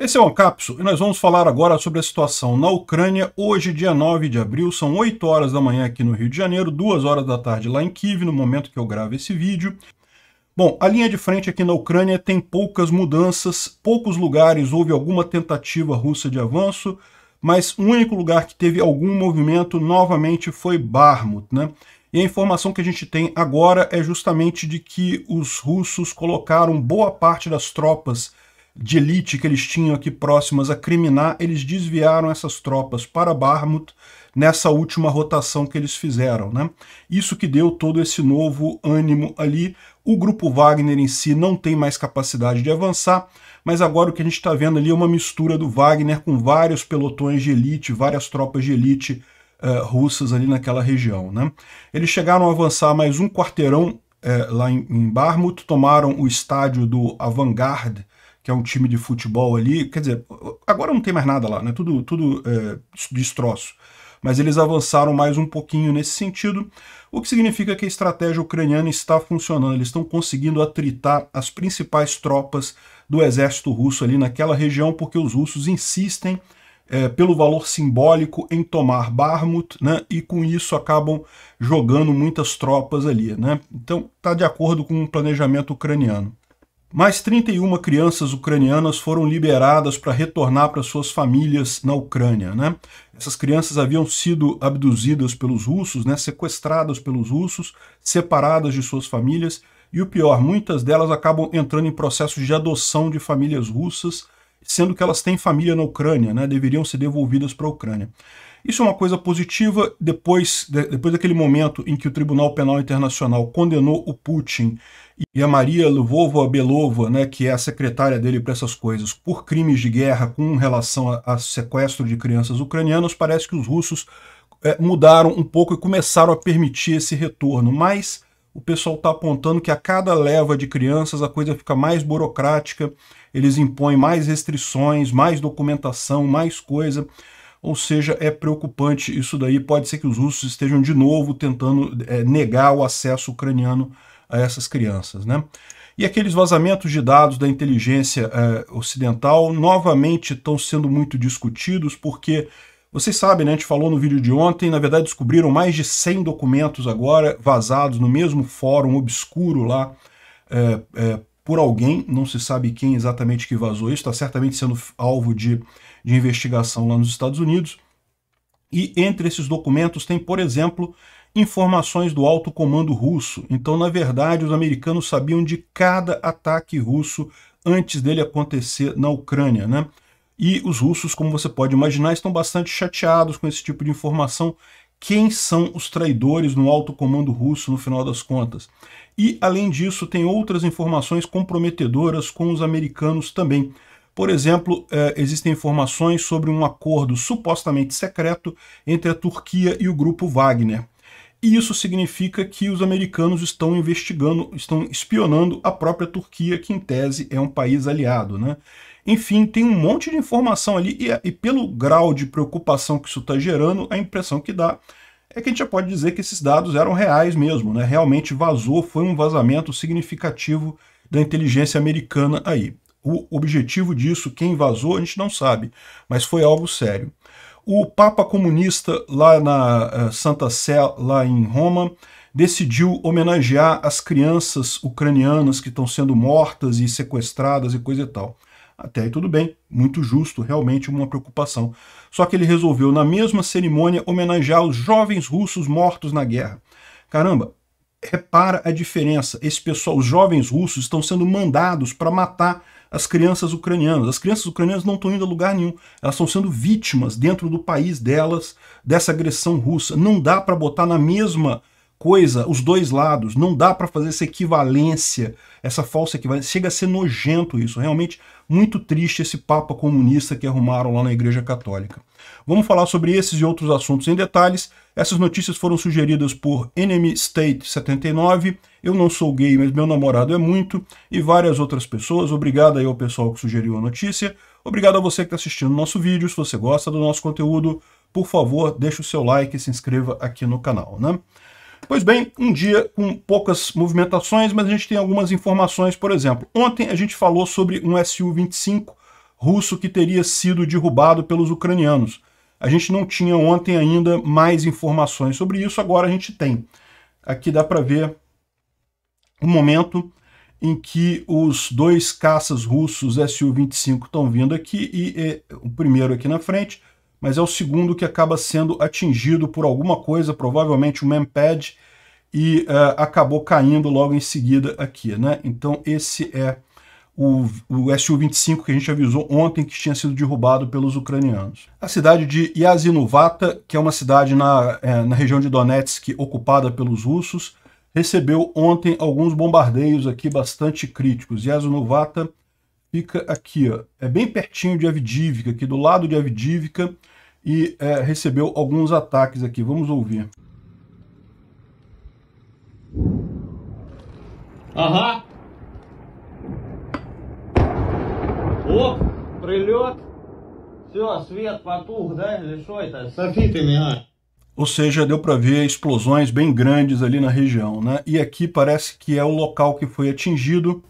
Esse é o Ancapso e nós vamos falar agora sobre a situação na Ucrânia. Hoje, dia 9 de abril, são 8 horas da manhã aqui no Rio de Janeiro, 2 horas da tarde lá em Kiev, no momento que eu gravo esse vídeo. Bom, a linha de frente aqui na Ucrânia tem poucas mudanças, poucos lugares houve alguma tentativa russa de avanço, mas o único lugar que teve algum movimento novamente foi Barmut, né? E a informação que a gente tem agora é justamente de que os russos colocaram boa parte das tropas de elite que eles tinham aqui próximas a criminar, eles desviaram essas tropas para Barmut nessa última rotação que eles fizeram. Né? Isso que deu todo esse novo ânimo ali. O grupo Wagner em si não tem mais capacidade de avançar, mas agora o que a gente está vendo ali é uma mistura do Wagner com vários pelotões de elite, várias tropas de elite uh, russas ali naquela região. Né? Eles chegaram a avançar mais um quarteirão eh, lá em, em Barmut, tomaram o estádio do Avantgarde que é um time de futebol ali. Quer dizer, agora não tem mais nada lá, né? Tudo, tudo é, destroço. Mas eles avançaram mais um pouquinho nesse sentido, o que significa que a estratégia ucraniana está funcionando. Eles estão conseguindo atritar as principais tropas do exército russo ali naquela região, porque os russos insistem é, pelo valor simbólico em tomar Barmut, né, e com isso acabam jogando muitas tropas ali. Né? Então está de acordo com o planejamento ucraniano. Mais 31 crianças ucranianas foram liberadas para retornar para suas famílias na Ucrânia. Né? Essas crianças haviam sido abduzidas pelos russos, né? sequestradas pelos russos, separadas de suas famílias. E o pior, muitas delas acabam entrando em processos de adoção de famílias russas, sendo que elas têm família na Ucrânia, né? deveriam ser devolvidas para a Ucrânia. Isso é uma coisa positiva. Depois, depois daquele momento em que o Tribunal Penal Internacional condenou o Putin e a Maria Lvova Belova, né, que é a secretária dele para essas coisas, por crimes de guerra com relação a, a sequestro de crianças ucranianas, parece que os russos é, mudaram um pouco e começaram a permitir esse retorno, mas o pessoal está apontando que a cada leva de crianças a coisa fica mais burocrática, eles impõem mais restrições, mais documentação, mais coisa. Ou seja, é preocupante isso daí. Pode ser que os russos estejam de novo tentando é, negar o acesso ucraniano a essas crianças. Né? E aqueles vazamentos de dados da inteligência é, ocidental novamente estão sendo muito discutidos, porque vocês sabem, né, a gente falou no vídeo de ontem, na verdade descobriram mais de 100 documentos agora vazados no mesmo fórum obscuro lá é, é, por alguém, não se sabe quem exatamente que vazou isso, está certamente sendo alvo de, de investigação lá nos Estados Unidos. E entre esses documentos tem, por exemplo, informações do alto comando russo. Então, na verdade, os americanos sabiam de cada ataque russo antes dele acontecer na Ucrânia, né? E os russos, como você pode imaginar, estão bastante chateados com esse tipo de informação. Quem são os traidores no alto comando russo, no final das contas? E, além disso, tem outras informações comprometedoras com os americanos também. Por exemplo, eh, existem informações sobre um acordo supostamente secreto entre a Turquia e o grupo Wagner. E isso significa que os americanos estão investigando, estão espionando a própria Turquia, que em tese é um país aliado. Né? Enfim, tem um monte de informação ali, e, e pelo grau de preocupação que isso está gerando, a impressão que dá é que a gente já pode dizer que esses dados eram reais mesmo, né? realmente vazou, foi um vazamento significativo da inteligência americana aí. O objetivo disso, quem vazou, a gente não sabe, mas foi algo sério o Papa comunista lá na eh, Santa Sé, lá em Roma, decidiu homenagear as crianças ucranianas que estão sendo mortas e sequestradas e coisa e tal. Até aí tudo bem, muito justo, realmente uma preocupação. Só que ele resolveu, na mesma cerimônia, homenagear os jovens russos mortos na guerra. Caramba, repara a diferença. Esse pessoal, os jovens russos, estão sendo mandados para matar as crianças ucranianas. As crianças ucranianas não estão indo a lugar nenhum. Elas estão sendo vítimas dentro do país delas dessa agressão russa. Não dá para botar na mesma coisa os dois lados. Não dá para fazer essa equivalência, essa falsa equivalência. Chega a ser nojento isso. Realmente muito triste esse papa comunista que arrumaram lá na Igreja Católica. Vamos falar sobre esses e outros assuntos em detalhes. Essas notícias foram sugeridas por Enemy State 79 eu não sou gay, mas meu namorado é muito, e várias outras pessoas. Obrigado aí ao pessoal que sugeriu a notícia. Obrigado a você que está assistindo o nosso vídeo. Se você gosta do nosso conteúdo, por favor, deixe o seu like e se inscreva aqui no canal, né? Pois bem, um dia com poucas movimentações, mas a gente tem algumas informações. Por exemplo, ontem a gente falou sobre um Su-25 russo que teria sido derrubado pelos ucranianos. A gente não tinha ontem ainda mais informações sobre isso, agora a gente tem. Aqui dá para ver o um momento em que os dois caças russos Su-25 estão vindo aqui, e é o primeiro aqui na frente, mas é o segundo que acaba sendo atingido por alguma coisa, provavelmente um mempad, e eh, acabou caindo logo em seguida aqui. Né? Então esse é o, o Su-25 que a gente avisou ontem que tinha sido derrubado pelos ucranianos. A cidade de Yazinovata, que é uma cidade na, é, na região de Donetsk ocupada pelos russos, recebeu ontem alguns bombardeios aqui bastante críticos. E a Novata fica aqui, ó, é bem pertinho de Avdivka, aqui do lado de Avdivka, e é, recebeu alguns ataques aqui. Vamos ouvir. Ага. О, прилет. Все, свет потух, да? Или что это? Софитами, а? Ou seja, deu para ver explosões bem grandes ali na região, né? E aqui parece que é o local que foi atingido.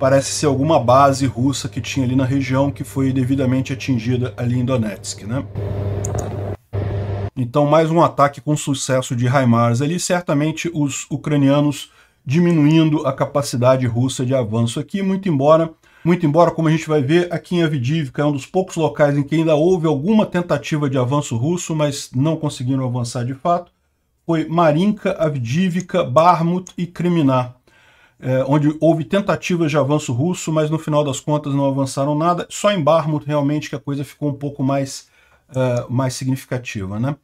Parece ser alguma base russa que tinha ali na região que foi devidamente atingida ali em Donetsk, né? Então, mais um ataque com sucesso de HIMARS ali, certamente os ucranianos diminuindo a capacidade russa de avanço aqui, muito embora muito embora, como a gente vai ver, aqui em Avidivka é um dos poucos locais em que ainda houve alguma tentativa de avanço russo, mas não conseguiram avançar de fato, foi Marinka, Avidivka, Barmut e Kriminar, é, onde houve tentativas de avanço russo, mas no final das contas não avançaram nada. Só em Barmut realmente que a coisa ficou um pouco mais, uh, mais significativa. Né?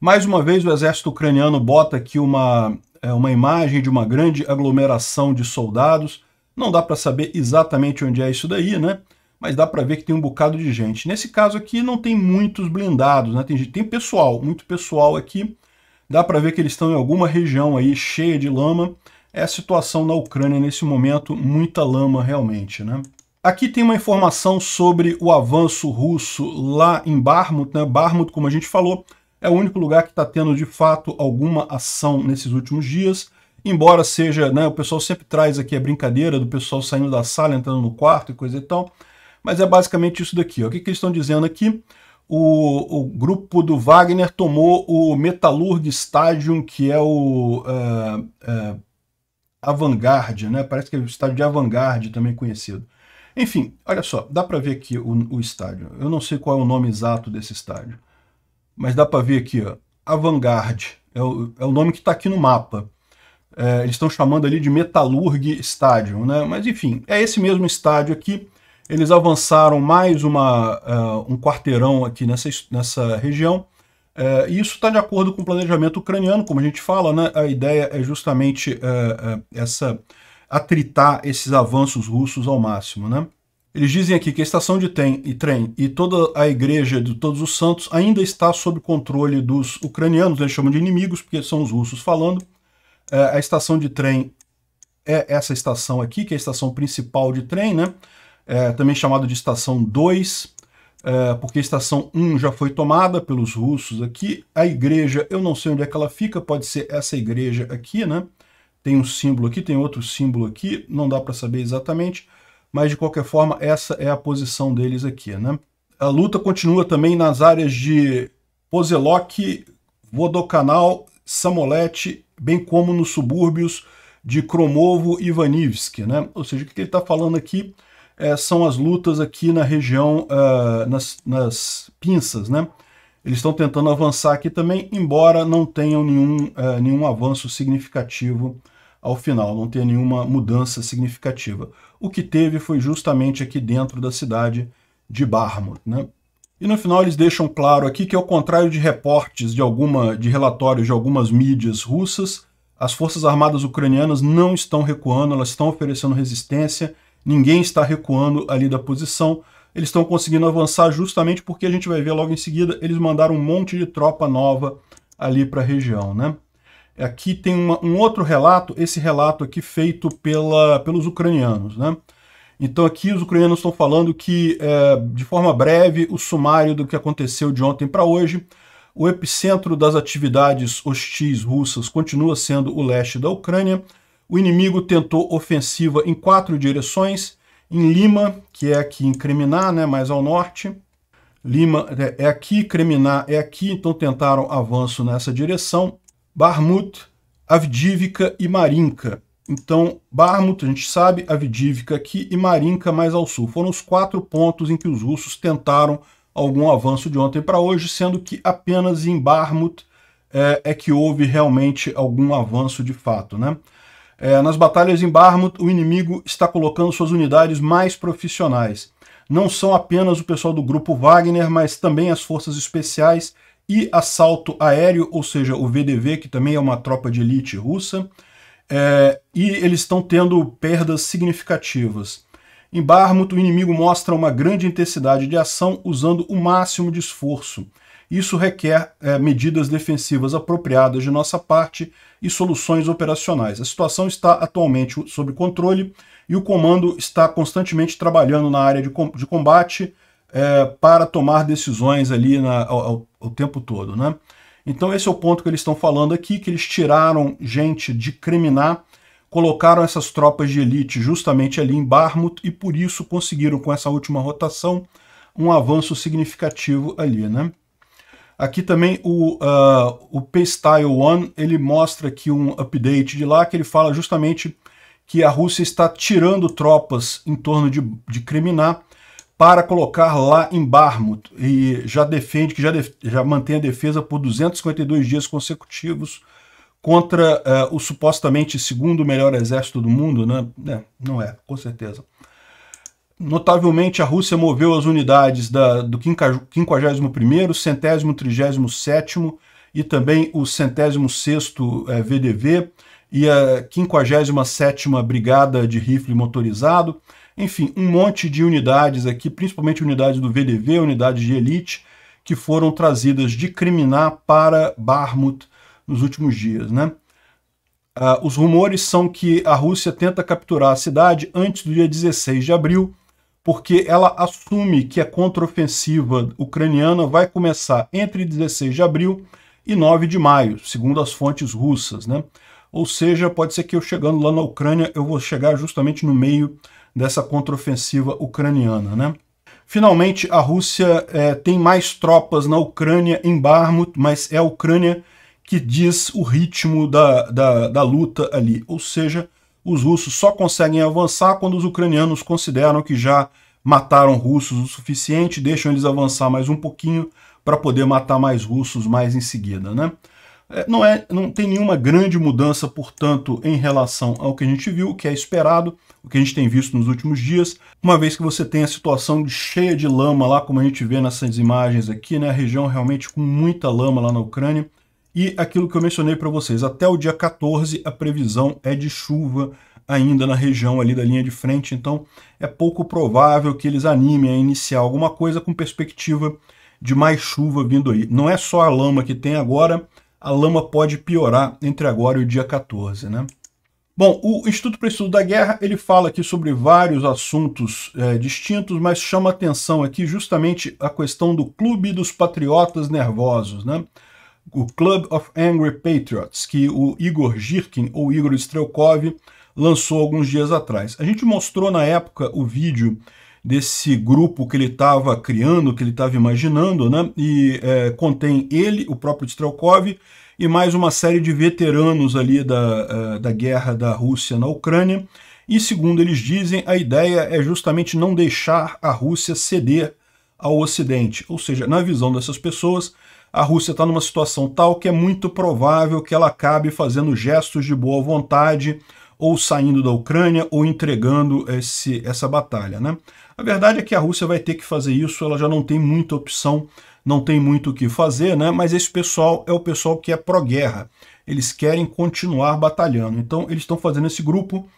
Mais uma vez, o exército ucraniano bota aqui uma, é, uma imagem de uma grande aglomeração de soldados, não dá para saber exatamente onde é isso daí, né? Mas dá para ver que tem um bocado de gente. Nesse caso aqui não tem muitos blindados, né? Tem, tem pessoal, muito pessoal aqui. Dá para ver que eles estão em alguma região aí cheia de lama. É a situação na Ucrânia nesse momento, muita lama realmente, né? Aqui tem uma informação sobre o avanço russo lá em Barmut, né? Barmut, como a gente falou, é o único lugar que está tendo de fato alguma ação nesses últimos dias embora seja, né, o pessoal sempre traz aqui a brincadeira do pessoal saindo da sala, entrando no quarto e coisa e tal, mas é basicamente isso daqui. Ó. O que, que eles estão dizendo aqui? O, o, grupo do Wagner tomou o Metalurg Stadium, que é o uh, uh, Avantgarde, né? Parece que é o estádio de Avantgarde, também conhecido. Enfim, olha só, dá para ver aqui o, o, estádio. Eu não sei qual é o nome exato desse estádio, mas dá para ver aqui, ó, Avantgarde. É o, é o nome que está aqui no mapa. É, eles estão chamando ali de Metalurg Stadium, né? Mas enfim, é esse mesmo estádio aqui. Eles avançaram mais uma, uh, um quarteirão aqui nessa, nessa região. É, e isso está de acordo com o planejamento ucraniano, como a gente fala, né? A ideia é justamente uh, essa atritar esses avanços russos ao máximo, né? Eles dizem aqui que a estação de trem e, trem e toda a igreja de Todos os Santos ainda está sob controle dos ucranianos, eles chamam de inimigos, porque são os russos falando. É, a estação de trem é essa estação aqui, que é a estação principal de trem, né? É, também chamado de estação 2, é, porque a estação 1 já foi tomada pelos russos aqui. A igreja, eu não sei onde é que ela fica, pode ser essa igreja aqui, né? Tem um símbolo aqui, tem outro símbolo aqui, não dá para saber exatamente, mas de qualquer forma essa é a posição deles aqui, né? A luta continua também nas áreas de Pozelok, Vodokanal, Samolete bem como nos subúrbios de Kromovo e Ivanivsk. Né? Ou seja, o que ele está falando aqui é, são as lutas aqui na região, uh, nas, nas, pinças. Né? Eles estão tentando avançar aqui também, embora não tenham nenhum, uh, nenhum avanço significativo ao final, não tenha nenhuma mudança significativa. O que teve foi justamente aqui dentro da cidade de Barmut, Né? E no final eles deixam claro aqui que, ao contrário de reportes de, alguma, de relatórios de algumas mídias russas, as forças armadas ucranianas não estão recuando, elas estão oferecendo resistência, ninguém está recuando ali da posição. Eles estão conseguindo avançar justamente porque a gente vai ver logo em seguida, eles mandaram um monte de tropa nova ali para a região. Né? Aqui tem uma, um outro relato, esse relato aqui feito pela, pelos ucranianos. Né? Então aqui os ucranianos estão falando que, é, de forma breve, o sumário do que aconteceu de ontem para hoje. O epicentro das atividades hostis russas continua sendo o leste da Ucrânia. O inimigo tentou ofensiva em quatro direções, em Lima, que é aqui em Kreminá, né, mais ao norte. Lima é, é aqui, Kreminá é aqui, então tentaram avanço nessa direção. Barmut, Avdivka e Marinka. Então, Barmut, a gente sabe, Avdivka aqui e Marinka mais ao sul. Foram os quatro pontos em que os russos tentaram algum avanço de ontem para hoje, sendo que apenas em Barmut é, eh, é, que houve realmente algum avanço de fato. Né? É, nas batalhas em Barmut, o inimigo está colocando suas unidades mais profissionais. Não são apenas o pessoal do grupo Wagner, mas também as forças especiais e assalto aéreo, ou seja, o VDV, que também é uma tropa de elite russa, é, e eles estão tendo perdas significativas. Em Barmut, o inimigo mostra uma grande intensidade de ação usando o máximo de esforço. Isso requer é, medidas defensivas apropriadas de nossa parte e soluções operacionais. A situação está atualmente sob controle e o comando está constantemente trabalhando na área de, com de combate é, para tomar decisões ali na, ao, ao, tempo todo. Né? Então esse é o ponto que eles estão falando aqui, que eles tiraram gente de Creminá, colocaram essas tropas de elite justamente ali em Barmut e por isso conseguiram com essa última rotação um avanço significativo ali, né? Aqui também o, uh, o Paystyle One, ele mostra aqui um update de lá que ele fala justamente que a Rússia está tirando tropas em torno de, de Kreminá para colocar lá em Barmut e já defende que já, def, já mantém a defesa por 252 dias consecutivos contra uh, o supostamente segundo melhor exército do mundo, né? É, não é, com certeza. Notavelmente, a Rússia moveu as unidades da, do 51º, centésimo, trigésimo e também o 106º VDV eh, e a 57ª Brigada de Rifle Motorizado, enfim, um monte de unidades aqui, principalmente unidades do VDV, unidades de elite, que foram trazidas de Kriminá para Barmut nos últimos dias. Né? Ah, os rumores são que a Rússia tenta capturar a cidade antes do dia 16 de abril, porque ela assume que a contraofensiva ucraniana vai começar entre 16 de abril e 9 de maio, segundo as fontes russas. Né? Ou seja, pode ser que eu chegando lá na Ucrânia, eu vou chegar justamente no meio dessa contraofensiva ucraniana. Né? Finalmente, a Rússia é, tem mais tropas na Ucrânia, em Barmut, mas é a Ucrânia que diz o ritmo da, da, da luta ali. Ou seja, os russos só conseguem avançar quando os ucranianos consideram que já mataram russos o suficiente, deixam eles avançar mais um pouquinho para poder matar mais russos mais em seguida, né? É, não, é, não tem nenhuma grande mudança, portanto, em relação ao que a gente viu, o que é esperado, o que a gente tem visto nos últimos dias, uma vez que você tem a situação cheia de lama lá, como a gente vê nessas imagens aqui, né? a região realmente com muita lama lá na Ucrânia, e aquilo que eu mencionei para vocês, até o dia 14 a previsão é de chuva ainda na região ali da linha de frente, então é pouco provável que eles animem a iniciar alguma coisa com perspectiva de mais chuva vindo aí. Não é só a lama que tem agora, a lama pode piorar entre agora e o dia 14, né? Bom, o Instituto para o Estudo da Guerra ele fala aqui sobre vários assuntos é, distintos, mas chama atenção aqui justamente a questão do Clube dos Patriotas Nervosos, né? o Club of Angry Patriots, que o Igor Girkin, ou Igor Strelkov, lançou alguns dias atrás. A gente mostrou na época o vídeo desse grupo que ele estava criando, que ele estava imaginando, né? e é, contém ele, o próprio Strelkov, e mais uma série de veteranos ali da, é, da guerra da Rússia na Ucrânia. E segundo eles dizem, a ideia é justamente não deixar a Rússia ceder ao Ocidente. Ou seja, na visão dessas pessoas, a Rússia está numa situação tal que é muito provável que ela acabe fazendo gestos de boa vontade ou saindo da Ucrânia ou entregando esse, essa batalha. Né? A verdade é que a Rússia vai ter que fazer isso, ela já não tem muita opção, não tem muito o que fazer, né? mas esse pessoal é o pessoal que é pró-guerra. Eles querem continuar batalhando. Então eles estão fazendo esse grupo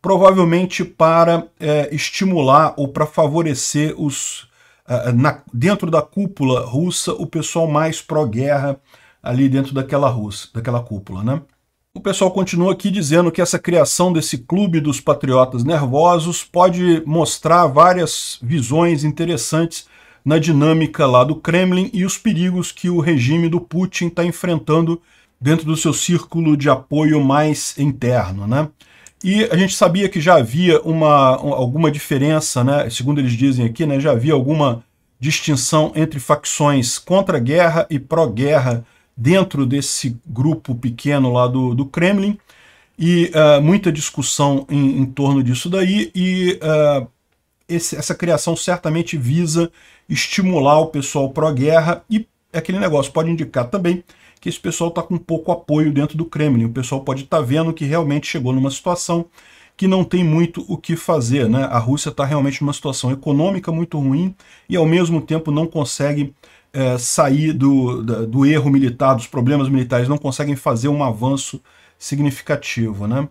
provavelmente para é, estimular ou para favorecer os é, é, na, dentro da cúpula russa, o pessoal mais pró-guerra ali dentro daquela, russa, daquela cúpula, né? O pessoal continua aqui dizendo que essa criação desse clube dos patriotas nervosos pode mostrar várias visões interessantes na dinâmica lá do Kremlin e os perigos que o regime do Putin está enfrentando dentro do seu círculo de apoio mais interno, né? E a gente sabia que já havia uma, alguma diferença, né? segundo eles dizem aqui, né? já havia alguma distinção entre facções contra-guerra e pró-guerra dentro desse grupo pequeno lá do, do Kremlin, e uh, muita discussão em, em, torno disso daí, e uh, esse, essa criação certamente visa estimular o pessoal pró-guerra, e é aquele negócio pode indicar também que esse pessoal está com pouco apoio dentro do Kremlin. O pessoal pode estar tá vendo que realmente chegou numa situação que não tem muito o que fazer. Né? A Rússia está realmente numa situação econômica muito ruim e, ao mesmo tempo, não consegue é, sair do, do erro militar, dos problemas militares, não conseguem fazer um avanço significativo. Né?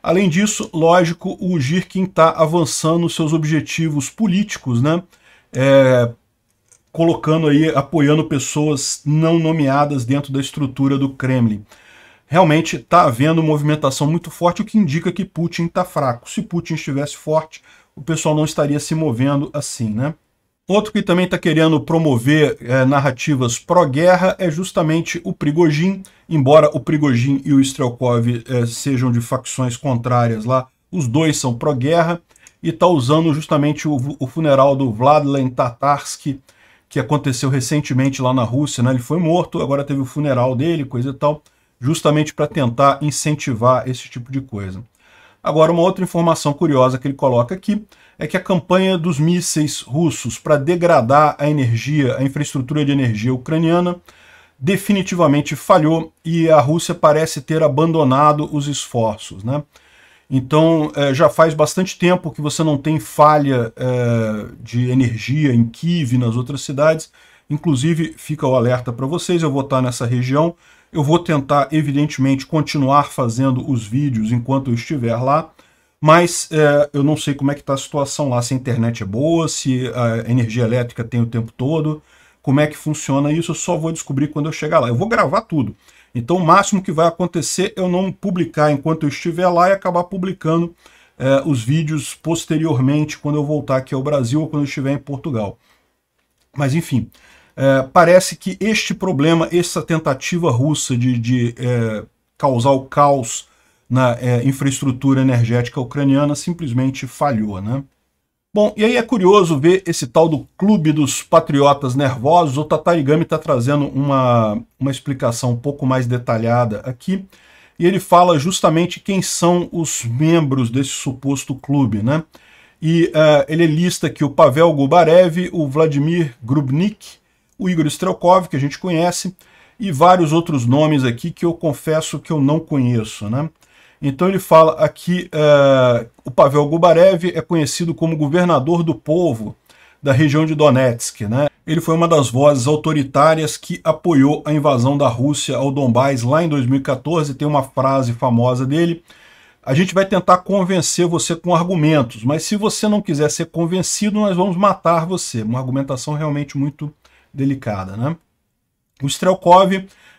Além disso, lógico, o Girkin está avançando seus objetivos políticos, né? É, colocando aí, apoiando pessoas não nomeadas dentro da estrutura do Kremlin. Realmente está havendo movimentação muito forte, o que indica que Putin está fraco. Se Putin estivesse forte, o pessoal não estaria se movendo assim, né? Outro que também está querendo promover é, narrativas pró-guerra é justamente o Prigojin. Embora o Prigojin e o Strelkov é, sejam de facções contrárias lá, os dois são pró-guerra e está usando justamente o, o, funeral do Vladlen Tatarsky, que aconteceu recentemente lá na Rússia. Né? Ele foi morto, agora teve o funeral dele, coisa e tal, justamente para tentar incentivar esse tipo de coisa. Agora, uma outra informação curiosa que ele coloca aqui é que a campanha dos mísseis russos para degradar a energia, a infraestrutura de energia ucraniana, definitivamente falhou e a Rússia parece ter abandonado os esforços. Né? Então, é, já faz bastante tempo que você não tem falha é, de energia em Kiev e nas outras cidades. Inclusive, fica o alerta para vocês, eu vou estar nessa região eu vou tentar, evidentemente, continuar fazendo os vídeos enquanto eu estiver lá, mas é, eu não sei como é que está a situação lá, se a internet é boa, se a energia elétrica tem o tempo todo, como é que funciona isso, eu só vou descobrir quando eu chegar lá. Eu vou gravar tudo. Então o máximo que vai acontecer é eu não publicar enquanto eu estiver lá e acabar publicando é, os vídeos posteriormente, quando eu voltar aqui ao Brasil ou quando eu estiver em Portugal. Mas enfim, é, parece que este problema, essa tentativa russa de, de é, causar o caos na é, infraestrutura energética ucraniana simplesmente falhou, né? Bom, e aí é curioso ver esse tal do Clube dos Patriotas Nervosos. O Tatarigami está trazendo uma, uma explicação um pouco mais detalhada aqui. E ele fala justamente quem são os membros desse suposto clube, né? E uh, ele lista aqui o Pavel Gubarev, o Vladimir Grubnik, o Igor Strelkov, que a gente conhece, e vários outros nomes aqui que eu confesso que eu não conheço, né? Então ele fala aqui, uh, o Pavel Gubarev é conhecido como governador do povo da região de Donetsk, né? Ele foi uma das vozes autoritárias que apoiou a invasão da Rússia ao Donbás lá em 2014, tem uma frase famosa dele, a gente vai tentar convencer você com argumentos, mas se você não quiser ser convencido, nós vamos matar você. Uma argumentação realmente muito delicada. Né? O Strelkov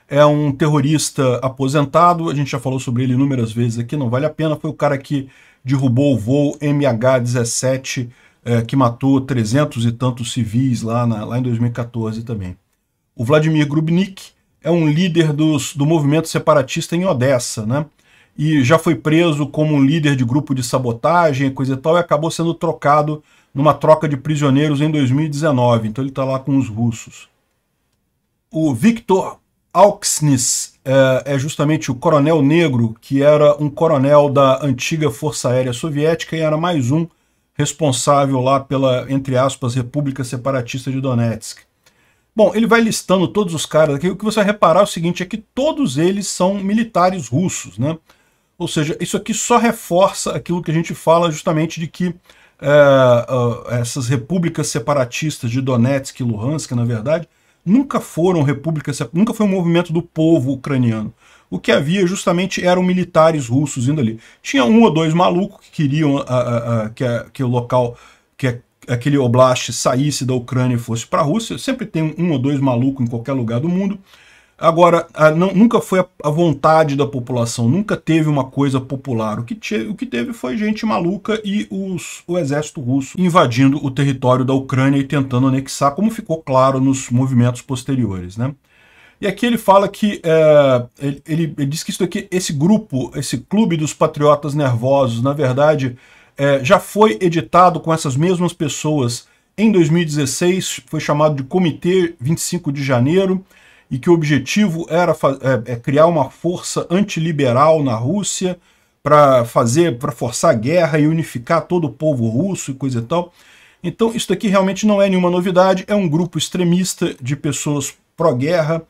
é um terrorista aposentado, a gente já falou sobre ele inúmeras vezes aqui, não vale a pena, foi o cara que derrubou o voo MH17 é, eh, que matou 300 e tantos civis lá, na, lá em 2014 também. O Vladimir Grubnik é um líder dos, do movimento separatista em Odessa, né? E já foi preso como um líder de grupo de sabotagem, coisa e tal, e acabou sendo trocado numa troca de prisioneiros em 2019. Então ele está lá com os russos. O Victor Auxnis é, é, justamente o coronel negro, que era um coronel da antiga Força Aérea Soviética e era mais um responsável lá pela, entre aspas, República Separatista de Donetsk. Bom, ele vai listando todos os caras aqui. O que você vai reparar é o seguinte, é que todos eles são militares russos, né? Ou seja, isso aqui só reforça aquilo que a gente fala justamente de que uh, uh, essas repúblicas separatistas de Donetsk e Luhansk, na verdade, nunca foram repúblicas, nunca foi um movimento do povo ucraniano. O que havia justamente eram militares russos indo ali. Tinha um ou dois malucos que queriam uh, que, que o local, que aquele oblast saísse da Ucrânia e fosse para a Rússia. Sempre tem um ou dois malucos em qualquer lugar do mundo. Agora, a, ah, não, nunca foi a, a, vontade da população, nunca teve uma coisa popular. O que, te, o que teve foi gente maluca e os, o exército russo invadindo o território da Ucrânia e tentando anexar, como ficou claro nos movimentos posteriores. Né? E aqui ele fala que é, ele, ele, ele, diz que isso aqui, esse grupo, esse clube dos patriotas nervosos, na verdade, é, já foi editado com essas mesmas pessoas em 2016, foi chamado de Comitê 25 de Janeiro e que o objetivo era é, é criar uma força antiliberal na Rússia para fazer, para forçar a guerra e unificar todo o povo russo e coisa e tal. Então isso daqui realmente não é nenhuma novidade, é um grupo extremista de pessoas pró-guerra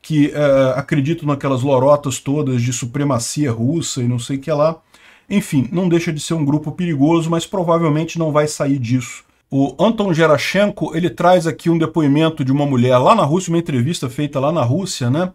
que é, acreditam naquelas lorotas todas de supremacia russa e não sei o que lá. Enfim, não deixa de ser um grupo perigoso, mas provavelmente não vai sair disso o Anton Gerashenko, ele traz aqui um depoimento de uma mulher lá na Rússia, uma entrevista feita lá na Rússia, né?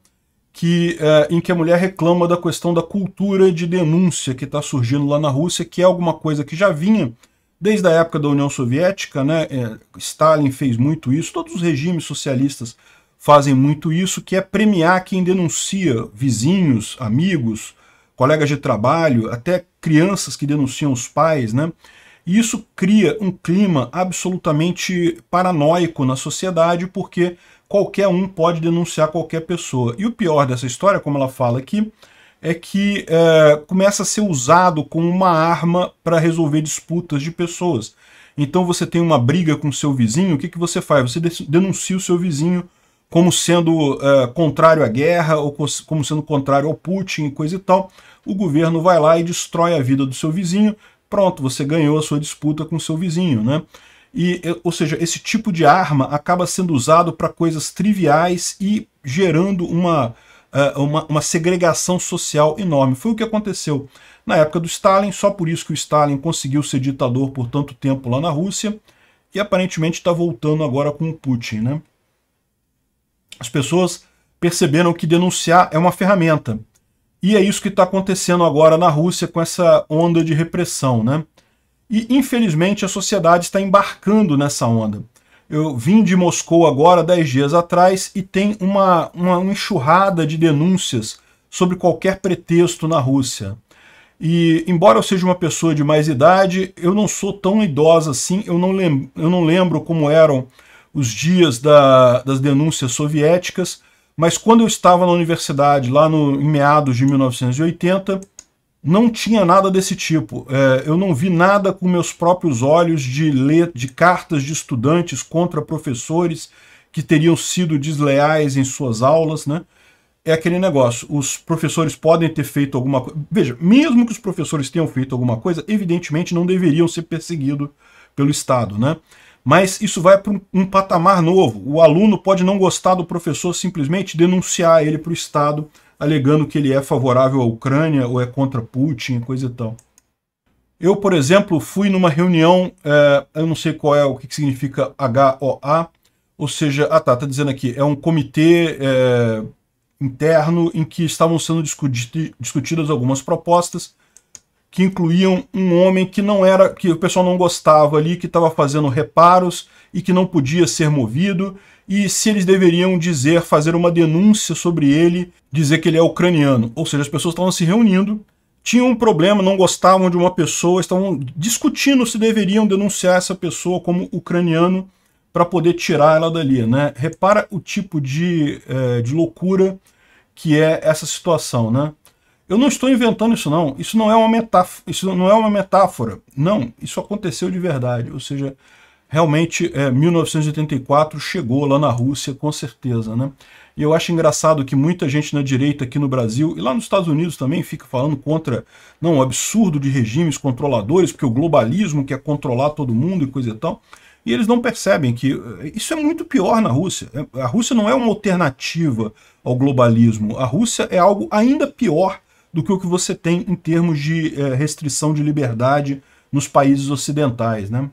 Que, é, em que a mulher reclama da questão da cultura de denúncia que está surgindo lá na Rússia, que é alguma coisa que já vinha desde a época da União Soviética, né? É, Stalin fez muito isso, todos os regimes socialistas fazem muito isso, que é premiar quem denuncia vizinhos, amigos, colegas de trabalho, até crianças que denunciam os pais, né? E isso cria um clima absolutamente paranoico na sociedade, porque qualquer um pode denunciar qualquer pessoa. E o pior dessa história, como ela fala aqui, é que é, começa a ser usado como uma arma para resolver disputas de pessoas. Então você tem uma briga com seu vizinho, o que, que você faz? Você denuncia o seu vizinho como sendo é, contrário à guerra, ou como sendo contrário ao Putin e coisa e tal. O governo vai lá e destrói a vida do seu vizinho, pronto, você ganhou a sua disputa com seu vizinho, né? E, ou seja, esse tipo de arma acaba sendo usado para coisas triviais e gerando uma, é, uma, uma, segregação social enorme. Foi o que aconteceu na época do Stalin, só por isso que o Stalin conseguiu ser ditador por tanto tempo lá na Rússia, e aparentemente está voltando agora com o Putin. Né? As pessoas perceberam que denunciar é uma ferramenta, e é isso que está acontecendo agora na Rússia com essa onda de repressão, né? E infelizmente a sociedade está embarcando nessa onda. Eu vim de Moscou agora, dez dias atrás, e tem uma, uma enxurrada de denúncias sobre qualquer pretexto na Rússia. E, embora eu seja uma pessoa de mais idade, eu não sou tão idosa assim, eu não, lembro, eu não lembro como eram os dias da, das denúncias soviéticas, mas quando eu estava na universidade, lá no, em meados de 1980, não tinha nada desse tipo. É, eu não vi nada com meus próprios olhos de, de cartas de estudantes contra professores que teriam sido desleais em suas aulas, né? É aquele negócio, os professores podem ter feito alguma coisa... Veja, mesmo que os professores tenham feito alguma coisa, evidentemente não deveriam ser perseguidos pelo Estado, né? mas isso vai para um, um, patamar novo. O aluno pode não gostar do professor, simplesmente denunciar ele para o Estado, alegando que ele é favorável à Ucrânia ou é contra Putin, coisa e tal. Eu, por exemplo, fui numa reunião, é, eu não sei qual é o que, significa HOA, ou seja, ah tá, tá dizendo aqui, é um comitê é, interno em que estavam sendo discutidas algumas propostas que incluíam um homem que não era, que o pessoal não gostava ali, que estava fazendo reparos e que não podia ser movido, e se eles deveriam dizer, fazer uma denúncia sobre ele, dizer que ele é ucraniano. Ou seja, as pessoas estavam se reunindo, tinham um problema, não gostavam de uma pessoa, estavam discutindo se deveriam denunciar essa pessoa como ucraniano para poder tirar ela dali. Né? Repara o tipo de, eh, de loucura que é essa situação, né? Eu não estou inventando isso não. Isso não é uma metáfora. Isso não é uma metáfora. Não, isso aconteceu de verdade. Ou seja, realmente é, 1984 chegou lá na Rússia, com certeza. Né? E eu acho engraçado que muita gente na direita aqui no Brasil e lá nos Estados Unidos também fica falando contra não, o um absurdo de regimes controladores, porque o globalismo quer controlar todo mundo e coisa e tal. E eles não percebem que eh, isso é muito pior na Rússia. É, a Rússia não é uma alternativa ao globalismo. A Rússia é algo ainda pior do que o que você tem em termos de é, restrição de liberdade nos países ocidentais. Né?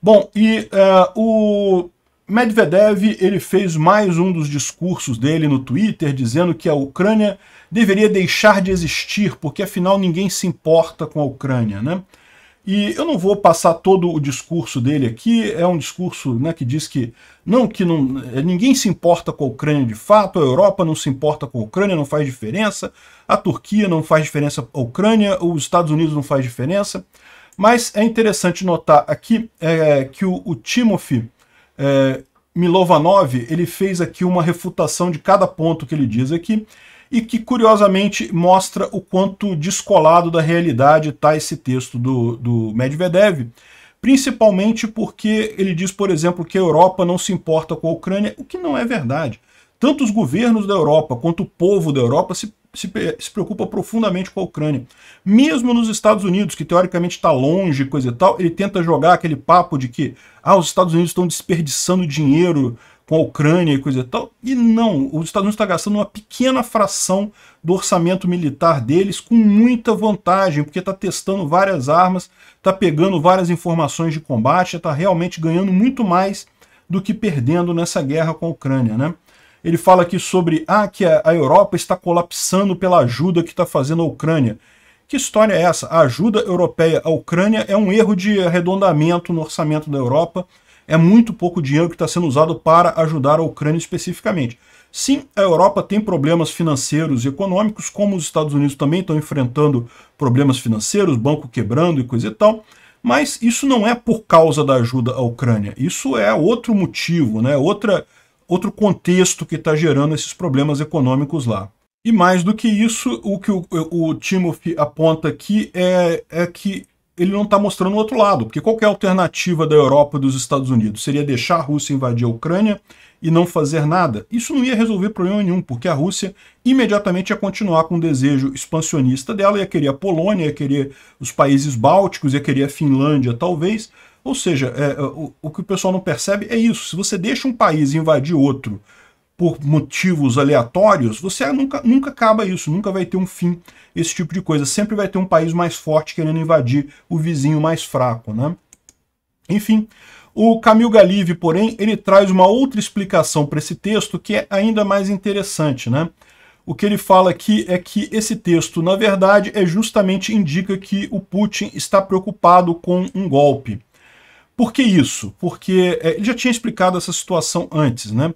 Bom, e é, o Medvedev ele fez mais um dos discursos dele no Twitter, dizendo que a Ucrânia deveria deixar de existir, porque afinal ninguém se importa com a Ucrânia. Né? E eu não vou passar todo o discurso dele aqui, é um discurso né, que diz que não que não, é, ninguém se importa com a Ucrânia de fato, a Europa não se importa com a Ucrânia, não faz diferença, a Turquia não faz diferença a Ucrânia, os Estados Unidos não faz diferença. Mas é interessante notar aqui é, que o, o Timothy é, Milovanov ele fez aqui uma refutação de cada ponto que ele diz aqui, e que curiosamente mostra o quanto descolado da realidade está esse texto do, do Medvedev, principalmente porque ele diz, por exemplo, que a Europa não se importa com a Ucrânia, o que não é verdade. Tanto os governos da Europa quanto o povo da Europa se, se, se preocupa profundamente com a Ucrânia. Mesmo nos Estados Unidos, que teoricamente está longe, coisa e tal, ele tenta jogar aquele papo de que ah, os Estados Unidos estão desperdiçando dinheiro com a Ucrânia e coisa e tal. E não, os Estados Unidos está gastando uma pequena fração do orçamento militar deles com muita vantagem, porque está testando várias armas, está pegando várias informações de combate, está realmente ganhando muito mais do que perdendo nessa guerra com a Ucrânia, né? Ele fala aqui sobre ah, que a Europa está colapsando pela ajuda que está fazendo a Ucrânia. Que história é essa? A ajuda europeia à Ucrânia é um erro de arredondamento no orçamento da Europa é muito pouco dinheiro que está sendo usado para ajudar a Ucrânia especificamente. Sim, a Europa tem problemas financeiros e econômicos, como os Estados Unidos também estão enfrentando problemas financeiros, banco quebrando e coisa e tal, mas isso não é por causa da ajuda à Ucrânia. Isso é outro motivo, né? Outra, outro contexto que está gerando esses problemas econômicos lá. E mais do que isso, o que o, o Timothy aponta aqui é, é que ele não está mostrando o outro lado, porque qual é a alternativa da Europa e dos Estados Unidos? Seria deixar a Rússia invadir a Ucrânia e não fazer nada? Isso não ia resolver problema nenhum, porque a Rússia imediatamente ia continuar com o desejo expansionista dela, ia querer a Polônia, ia querer os países bálticos, ia querer a Finlândia, talvez. Ou seja, é, é o, o que o pessoal não percebe é isso. Se você deixa um país invadir outro por motivos aleatórios, você nunca, nunca acaba isso, nunca vai ter um fim esse tipo de coisa. Sempre vai ter um país mais forte querendo invadir o vizinho mais fraco, né? Enfim, o Camil Galive, porém, ele traz uma outra explicação para esse texto que é ainda mais interessante, né? O que ele fala aqui é que esse texto, na verdade, é justamente indica que o Putin está preocupado com um golpe. Por que isso? Porque é, ele já tinha explicado essa situação antes, né?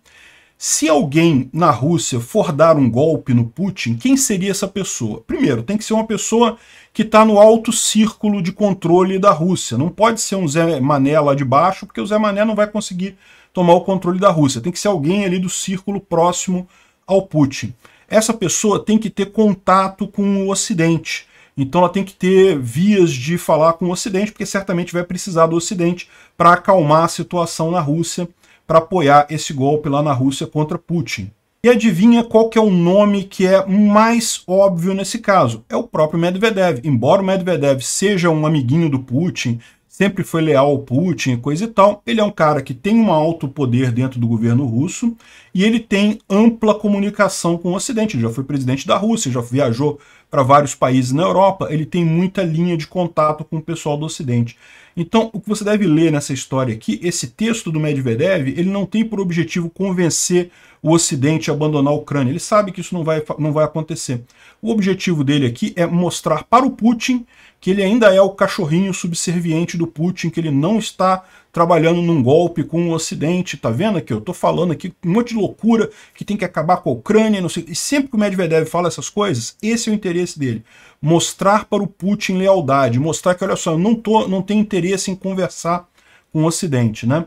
Se alguém na Rússia for dar um golpe no Putin, quem seria essa pessoa? Primeiro, tem que ser uma pessoa que está no alto círculo de controle da Rússia. Não pode ser um Zé Mané lá de baixo, porque o Zé Mané não vai conseguir tomar o controle da Rússia. Tem que ser alguém ali do círculo próximo ao Putin. Essa pessoa tem que ter contato com o Ocidente. Então ela tem que ter vias de falar com o Ocidente, porque certamente vai precisar do Ocidente para acalmar a situação na Rússia para apoiar esse golpe lá na Rússia contra Putin. E adivinha qual que é o nome que é mais óbvio nesse caso? É o próprio Medvedev. Embora o Medvedev seja um amiguinho do Putin, sempre foi leal ao Putin, e coisa e tal, ele é um cara que tem um alto poder dentro do governo russo e ele tem ampla comunicação com o Ocidente. Ele já foi presidente da Rússia, já viajou para vários países na Europa, ele tem muita linha de contato com o pessoal do Ocidente. Então, o que você deve ler nessa história aqui, esse texto do Medvedev, ele não tem por objetivo convencer o Ocidente a abandonar a Ucrânia. Ele sabe que isso não vai, não vai acontecer. O objetivo dele aqui é mostrar para o Putin que ele ainda é o cachorrinho subserviente do Putin, que ele não está trabalhando num golpe com o Ocidente, tá vendo aqui? Eu tô falando aqui um monte de loucura que tem que acabar com a Ucrânia, não sei. E sempre que o Medvedev fala essas coisas, esse é o interesse dele. Mostrar para o Putin lealdade, mostrar que, olha só, eu não, tô, não tenho interesse em conversar com o Ocidente, né?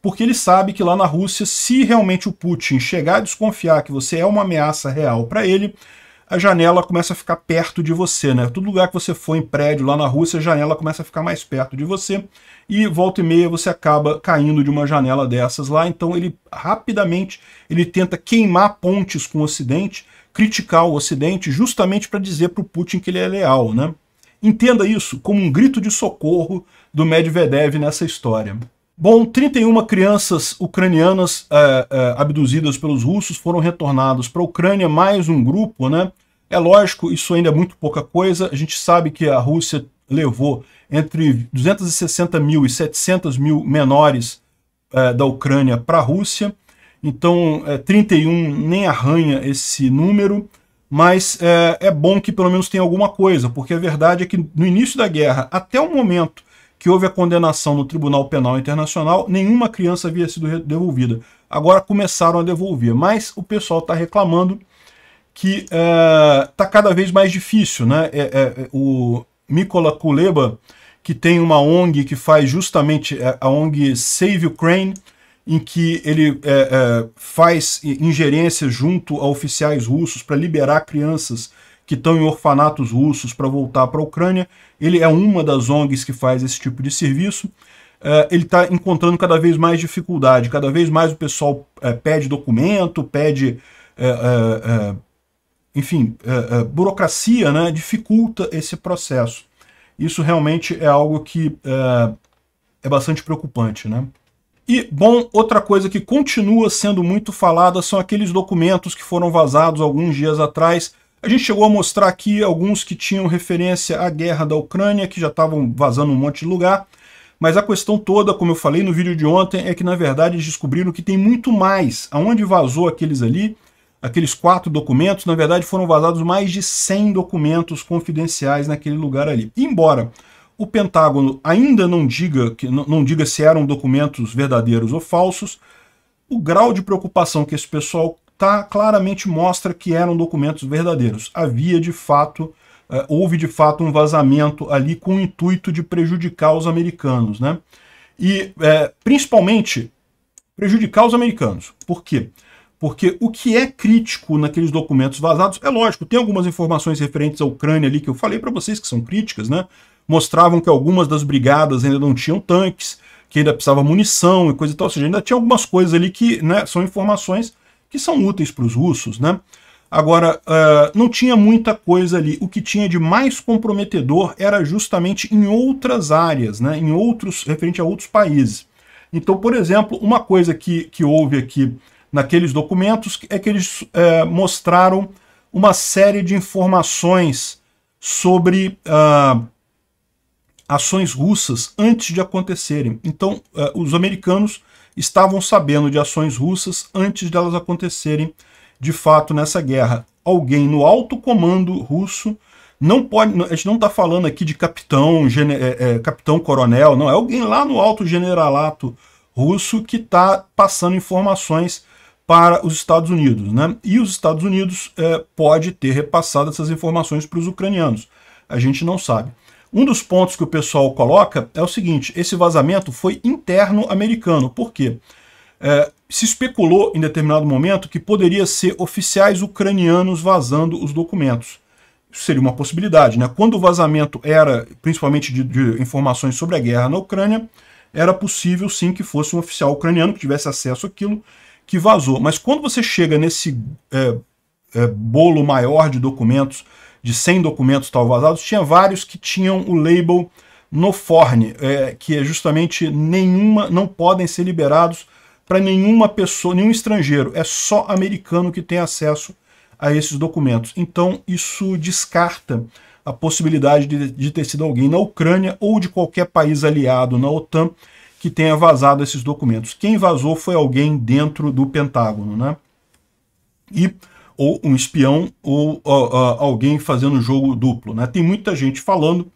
Porque ele sabe que lá na Rússia, se realmente o Putin chegar a desconfiar que você é uma ameaça real para ele, a janela começa a ficar perto de você, né? Todo lugar que você for em prédio lá na Rússia, a janela começa a ficar mais perto de você e volta e meia você acaba caindo de uma janela dessas lá. Então ele rapidamente ele tenta queimar pontes com o Ocidente, criticar o Ocidente, justamente para dizer para o Putin que ele é leal, né? Entenda isso como um grito de socorro do Medvedev nessa história. Bom, 31 crianças ucranianas é, é, abduzidas pelos russos foram retornadas para a Ucrânia, mais um grupo, né? É lógico, isso ainda é muito pouca coisa. A gente sabe que a Rússia levou entre 260 mil e 700 mil menores é, da Ucrânia para a Rússia. Então, 31 é, nem arranha esse número, mas é, é bom que pelo menos tenha alguma coisa, porque a verdade é que no início da guerra, até o momento que houve a condenação no Tribunal Penal Internacional, nenhuma criança havia sido devolvida. Agora começaram a devolver, mas o pessoal está reclamando que está eh, cada vez mais difícil. Né? É, é, é, o Mikola Kuleba, que tem uma ONG que faz justamente eh, a ONG Save Ukraine, em que ele é, faz ingerência junto a oficiais russos para liberar crianças que estão em orfanatos russos para voltar para a Ucrânia. Ele é uma das ONGs que faz esse tipo de serviço. É, ele está encontrando cada vez mais dificuldade, cada vez mais o pessoal é, pede documento, pede, é, enfim, burocracia, né, dificulta esse processo. Isso realmente é algo que é bastante preocupante, né? E, bom, outra coisa que continua sendo muito falada são aqueles documentos que foram vazados alguns dias atrás a gente chegou a mostrar aqui alguns que tinham referência à guerra da Ucrânia, que já estavam vazando um monte de lugar, mas a questão toda, como eu falei no vídeo de ontem, é que na verdade eles descobriram que tem muito mais. Aonde vazou aqueles ali, aqueles quatro documentos, na verdade foram vazados mais de 100 documentos confidenciais naquele lugar ali. embora o Pentágono ainda não diga, que, não diga se eram documentos verdadeiros ou falsos, o grau de preocupação que esse pessoal tá, claramente mostra que eram documentos verdadeiros. Havia de fato, eh, houve de fato um vazamento ali com o intuito de prejudicar os americanos. Né? E eh, principalmente prejudicar os americanos. Por quê? Porque o que é crítico naqueles documentos vazados, é lógico, tem algumas informações referentes à Ucrânia ali que eu falei para vocês que são críticas, né? Mostravam que algumas das brigadas ainda não tinham tanques, que ainda precisava munição e coisa e tal, ou seja, ainda tinha algumas coisas ali que né, são informações que são úteis para os russos, né? Agora, uh, não tinha muita coisa ali. O que tinha de mais comprometedor era justamente em outras áreas, né? em outros, referente a outros países. Então, por exemplo, uma coisa que, que houve aqui naqueles documentos é que eles uh, mostraram uma série de informações sobre uh, ações russas antes de acontecerem. Então, os americanos estavam sabendo de ações russas antes delas acontecerem de fato nessa guerra. Alguém no alto comando russo não pode, a gente não está falando aqui de capitão, gene, é, é, capitão coronel, não, é alguém lá no alto generalato russo que está passando informações para os Estados Unidos, né? E os Estados Unidos é, pode ter repassado essas informações para os ucranianos. A gente não sabe. Um dos pontos que o pessoal coloca é o seguinte, esse vazamento foi interno americano. Por quê? É, se especulou em determinado momento que poderia ser oficiais ucranianos vazando os documentos. Isso seria uma possibilidade. Né? Quando o vazamento era principalmente de, de informações sobre a guerra na Ucrânia, era possível sim que fosse um oficial ucraniano que tivesse acesso àquilo que vazou. Mas quando você chega nesse é, é, bolo maior de documentos de 100 documentos tal vazados, tinha vários que tinham o label no forne, é, que é justamente nenhuma, não podem ser liberados para nenhuma pessoa, nenhum estrangeiro, é só americano que tem acesso a esses documentos. Então isso descarta a possibilidade de, de ter sido alguém na Ucrânia ou de qualquer país aliado na OTAN que tenha vazado esses documentos. Quem vazou foi alguém dentro do Pentágono, né? E ou um espião ou uh, uh, alguém fazendo jogo duplo. Né? Tem muita gente falando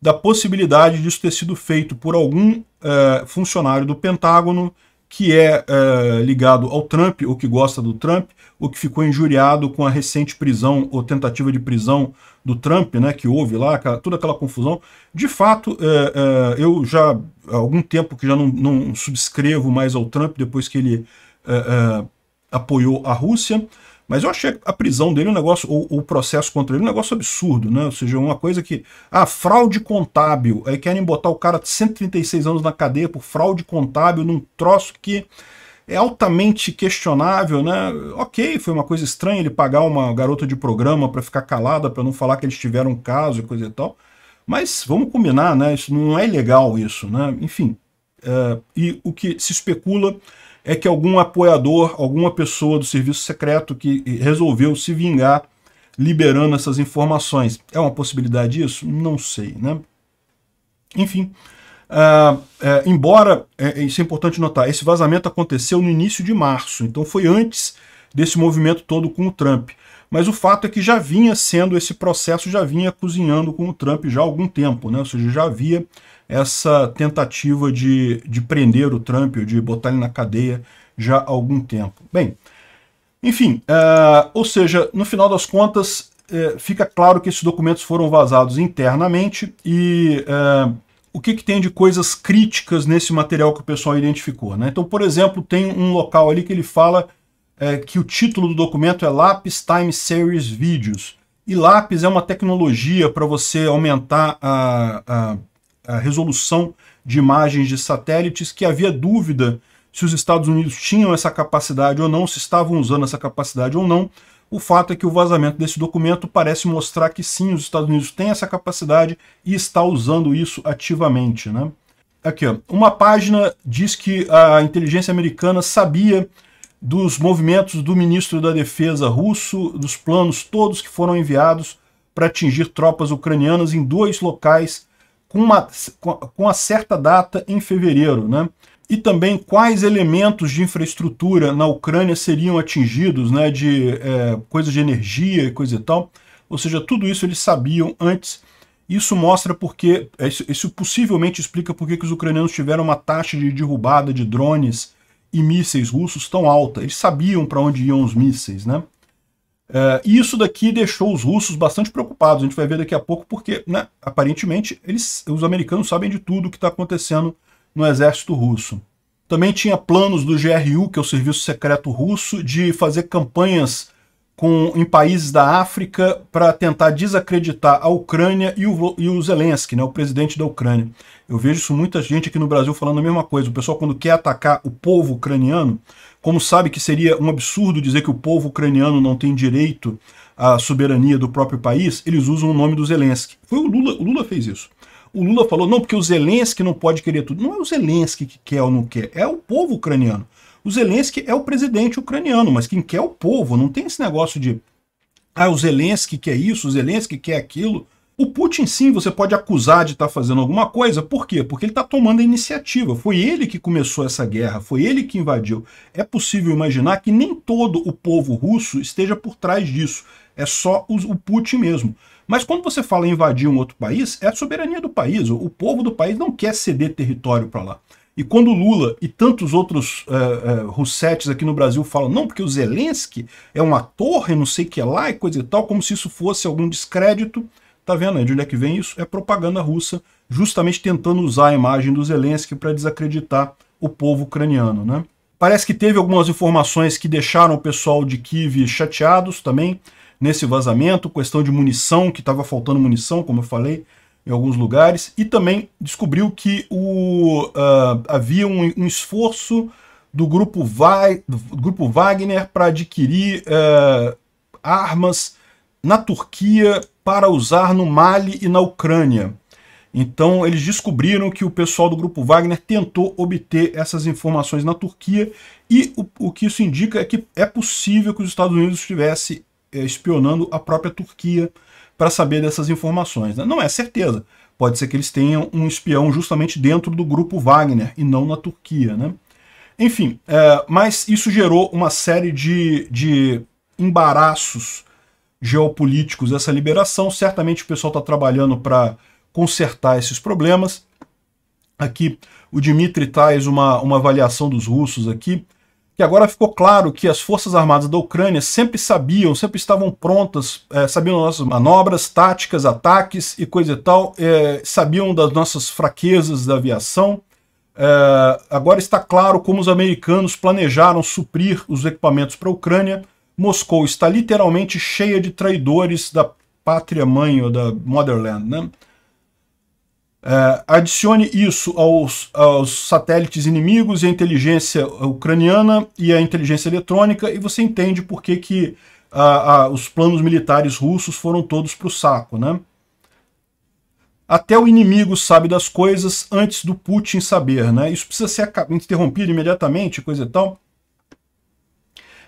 da possibilidade disso ter sido feito por algum uh, funcionário do Pentágono que é, é ligado ao Trump ou que gosta do Trump ou que ficou injuriado com a recente prisão ou tentativa de prisão do Trump, né, que houve lá, toda aquela confusão. De fato, é, eu já há algum tempo que já não, não subscrevo mais ao Trump depois que ele apoiou a Rússia, mas eu achei a prisão dele um negócio, ou o processo contra ele um negócio absurdo, né? Ou seja, uma coisa que. Ah, fraude contábil. Aí querem botar o cara de 136 anos na cadeia por fraude contábil num troço que é altamente questionável, né? Ok, foi uma coisa estranha ele pagar uma garota de programa para ficar calada, para não falar que eles tiveram um caso e coisa e tal. Mas vamos combinar, né? Isso não é legal isso, né? Enfim, é, e o que se especula é que algum apoiador, alguma pessoa do serviço secreto que resolveu se vingar liberando essas informações. É uma possibilidade isso? Não sei, né? Enfim, uh, embora, isso é importante notar, esse vazamento aconteceu no início de março, então foi antes desse movimento todo com o Trump. Mas o fato é que já vinha sendo esse processo, já vinha cozinhando com o Trump já há algum tempo, né? Ou seja, já havia essa tentativa de, de prender o Trump, de botar ele na cadeia já há algum tempo. Bem, enfim, uh, ou seja, no final das contas, uh, fica claro que esses documentos foram vazados internamente e uh, o que, que tem de coisas críticas nesse material que o pessoal identificou. Né? Então, por exemplo, tem um local ali que ele fala é, que o título do documento é Lapis Time Series Videos. E lápis é uma tecnologia para você aumentar a, a, a resolução de imagens de satélites que havia dúvida se os Estados Unidos tinham essa capacidade ou não, se estavam usando essa capacidade ou não. O fato é que o vazamento desse documento parece mostrar que sim, os Estados Unidos têm essa capacidade e está usando isso ativamente. Né? Aqui, ó. uma página diz que a inteligência americana sabia dos movimentos do ministro da Defesa russo, dos planos todos que foram enviados para atingir tropas ucranianas em dois locais com uma, com certa data em fevereiro. Né? E também quais elementos de infraestrutura na Ucrânia seriam atingidos, né, de é, coisas de energia e coisa e tal. Ou seja, tudo isso eles sabiam antes. Isso mostra porque, é, isso, isso possivelmente explica por que os ucranianos tiveram uma taxa de derrubada de drones e mísseis russos tão alta. Eles sabiam para onde iam os mísseis, né? É, e isso daqui deixou os russos bastante preocupados. A gente vai ver daqui a pouco porque, né, aparentemente, eles, os americanos sabem de tudo o que está acontecendo no exército russo. Também tinha planos do GRU, que é o Serviço Secreto Russo, de fazer campanhas com, em países da África para tentar desacreditar a Ucrânia e o, e o Zelensky, né, o presidente da Ucrânia. Eu vejo isso muita gente aqui no Brasil falando a mesma coisa. O pessoal, quando quer atacar o povo ucraniano, como sabe que seria um absurdo dizer que o povo ucraniano não tem direito à soberania do próprio país, eles usam o nome do Zelensky. Foi o Lula, o Lula fez isso. O Lula falou, não, porque o Zelensky não pode querer tudo. Não é o Zelensky que quer ou não quer, é o povo ucraniano. O Zelensky é o presidente ucraniano, mas quem quer é o povo, não tem esse negócio de ah, o Zelensky quer isso, o Zelensky quer aquilo. O Putin, sim, você pode acusar de estar tá fazendo alguma coisa. Por quê? Porque ele está tomando a iniciativa. Foi ele que começou essa guerra, foi ele que invadiu. É possível imaginar que nem todo o povo russo esteja por trás disso. É só o, Putin mesmo. Mas quando você fala em invadir um outro país, é a soberania do país. O povo do país não quer ceder território para lá. E quando Lula e tantos outros eh, eh, russetes aqui no Brasil falam, não, porque o Zelensky é uma torre, não sei o que lá, e coisa e tal, como se isso fosse algum descrédito. Tá vendo aí de onde é que vem isso? É propaganda russa, justamente tentando usar a imagem do Zelensky para desacreditar o povo ucraniano, né? Parece que teve algumas informações que deixaram o pessoal de Kiev chateados também nesse vazamento, questão de munição, que estava faltando munição, como eu falei, em alguns lugares, e também descobriu que o, uh, havia um, um, esforço do grupo, Vai, do grupo Wagner para adquirir uh, armas na Turquia para usar no Mali e na Ucrânia. Então eles descobriram que o pessoal do grupo Wagner tentou obter essas informações na Turquia e o, o que isso indica é que é possível que os Estados Unidos estivesse eh, espionando a própria Turquia para saber dessas informações. Né? Não é certeza. Pode ser que eles tenham um espião justamente dentro do grupo Wagner e não na Turquia. Né? Enfim, é, mas isso gerou uma série de, de embaraços geopolíticos, essa liberação. Certamente o pessoal está trabalhando para consertar esses problemas. Aqui o Dmitry traz uma, uma avaliação dos russos aqui que agora ficou claro que as Forças Armadas da Ucrânia sempre sabiam, sempre estavam prontas, é, sabiam das nossas manobras, táticas, ataques e coisa e tal, é, sabiam das nossas fraquezas da aviação. É, agora está claro como os americanos planejaram suprir os equipamentos para a Ucrânia. Moscou está literalmente cheia de traidores da pátria mãe ou da motherland, né? Uh, adicione isso aos, aos, satélites inimigos e a inteligência ucraniana e a inteligência eletrônica e você entende por que, que uh, uh, os planos militares russos foram todos para o saco. Né? Até o inimigo sabe das coisas antes do Putin saber. Né? Isso precisa ser interrompido imediatamente, coisa e tal.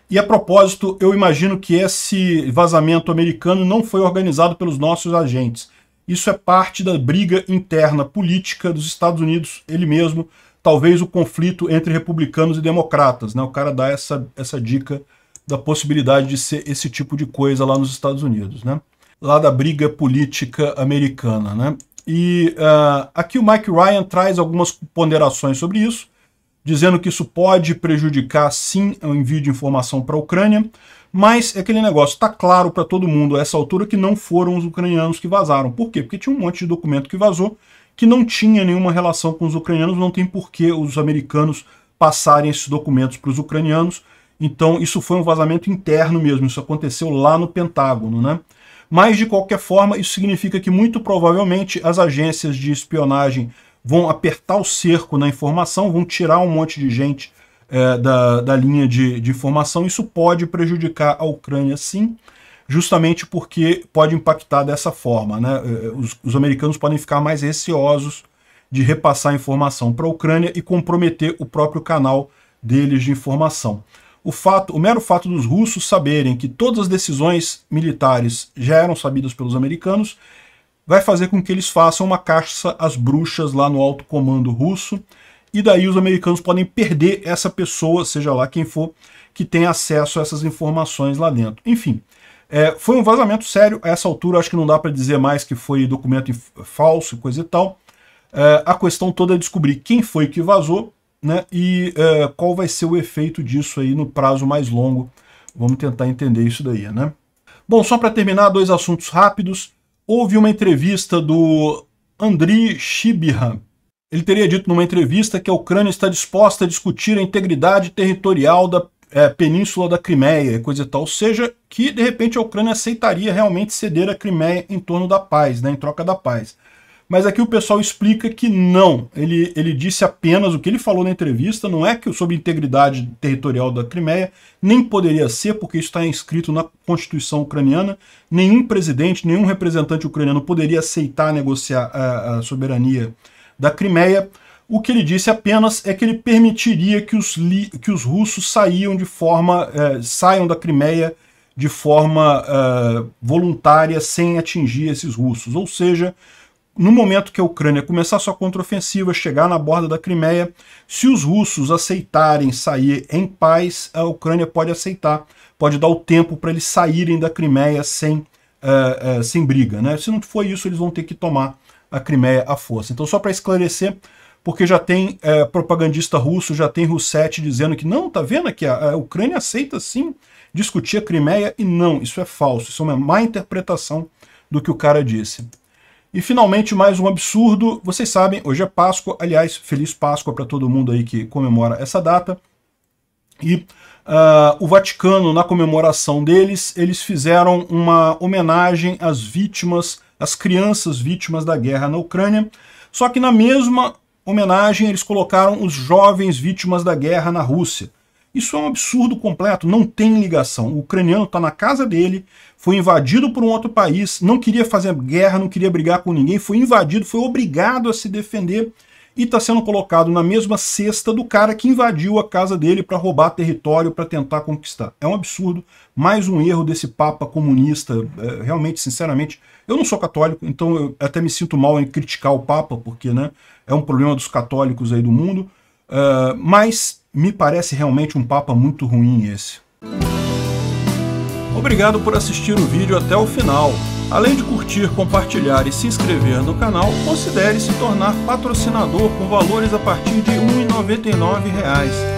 E a propósito, eu imagino que esse vazamento americano não foi organizado pelos nossos agentes isso é parte da briga interna política dos Estados Unidos, ele mesmo, talvez o conflito entre republicanos e democratas. Né? O cara dá essa, essa dica da possibilidade de ser esse tipo de coisa lá nos Estados Unidos, né? lá da briga política americana. Né? E uh, aqui o Mike Ryan traz algumas ponderações sobre isso, dizendo que isso pode prejudicar, sim, o envio de informação para a Ucrânia, mas é aquele negócio, está claro para todo mundo a essa altura que não foram os ucranianos que vazaram. Por quê? Porque tinha um monte de documento que vazou que não tinha nenhuma relação com os ucranianos, não tem por que os americanos passarem esses documentos para os ucranianos. Então isso foi um vazamento interno mesmo, isso aconteceu lá no Pentágono, né? Mas de qualquer forma, isso significa que muito provavelmente as agências de espionagem vão apertar o cerco na informação, vão tirar um monte de gente é, da, da linha de, de formação. Isso pode prejudicar a Ucrânia, sim, justamente porque pode impactar dessa forma. Né? É, os, os americanos podem ficar mais receosos de repassar informação para a Ucrânia e comprometer o próprio canal deles de informação. O, fato, o mero fato dos russos saberem que todas as decisões militares já eram sabidas pelos americanos vai fazer com que eles façam uma caça às bruxas lá no alto comando russo e daí os americanos podem perder essa pessoa, seja lá quem for, que tem acesso a essas informações lá dentro. Enfim, é, foi um vazamento sério, a essa altura acho que não dá para dizer mais que foi documento falso e coisa e tal. É, a questão toda é descobrir quem foi que vazou né, e é, qual vai ser o efeito disso aí no prazo mais longo. Vamos tentar entender isso daí, né? Bom, só para terminar, dois assuntos rápidos. Houve uma entrevista do Andriy Shibiran, ele teria dito numa entrevista que a Ucrânia está disposta a discutir a integridade territorial da é, Península da Crimeia e coisa e tal. Ou seja, que de repente a Ucrânia aceitaria realmente ceder a Crimeia em torno da paz, né, em troca da paz. Mas aqui o pessoal explica que não. Ele, ele disse apenas o que ele falou na entrevista, não é que sobre integridade territorial da Crimeia, nem poderia ser, porque isso está inscrito na Constituição ucraniana. Nenhum presidente, nenhum representante ucraniano poderia aceitar negociar a, a soberania da Crimeia, o que ele disse apenas é que ele permitiria que os, que os russos saiam de forma, eh, saiam da Crimeia de forma eh, voluntária sem atingir esses russos. Ou seja, no momento que a Ucrânia começar sua contraofensiva, chegar na borda da Crimeia, se os russos aceitarem sair em paz, a Ucrânia pode aceitar, pode dar o tempo para eles saírem da Crimeia sem, eh, eh sem briga. Né? Se não for isso, eles vão ter que tomar a Crimeia à força. Então, só para esclarecer, porque já tem é, propagandista russo, já tem Russet dizendo que não, tá vendo que a, a, Ucrânia aceita sim discutir a Crimeia, e não, isso é falso, isso é uma má interpretação do que o cara disse. E finalmente, mais um absurdo, vocês sabem, hoje é Páscoa, aliás, feliz Páscoa para todo mundo aí que comemora essa data, e uh, o Vaticano, na comemoração deles, eles fizeram uma homenagem às vítimas as crianças vítimas da guerra na Ucrânia. Só que na mesma homenagem eles colocaram os jovens vítimas da guerra na Rússia. Isso é um absurdo completo, não tem ligação. O ucraniano está na casa dele, foi invadido por um outro país, não queria fazer guerra, não queria brigar com ninguém, foi invadido, foi obrigado a se defender e está sendo colocado na mesma cesta do cara que invadiu a casa dele para roubar território, para tentar conquistar. É um absurdo, mais um erro desse papa comunista. Eh, realmente, sinceramente, eu não sou católico, então eu até me sinto mal em criticar o Papa, porque né, é um problema dos católicos aí do mundo, uh, mas me parece realmente um Papa muito ruim esse. Obrigado por assistir o vídeo até o final. Além de curtir, compartilhar e se inscrever no canal, considere se tornar patrocinador com valores a partir de R$ 1,99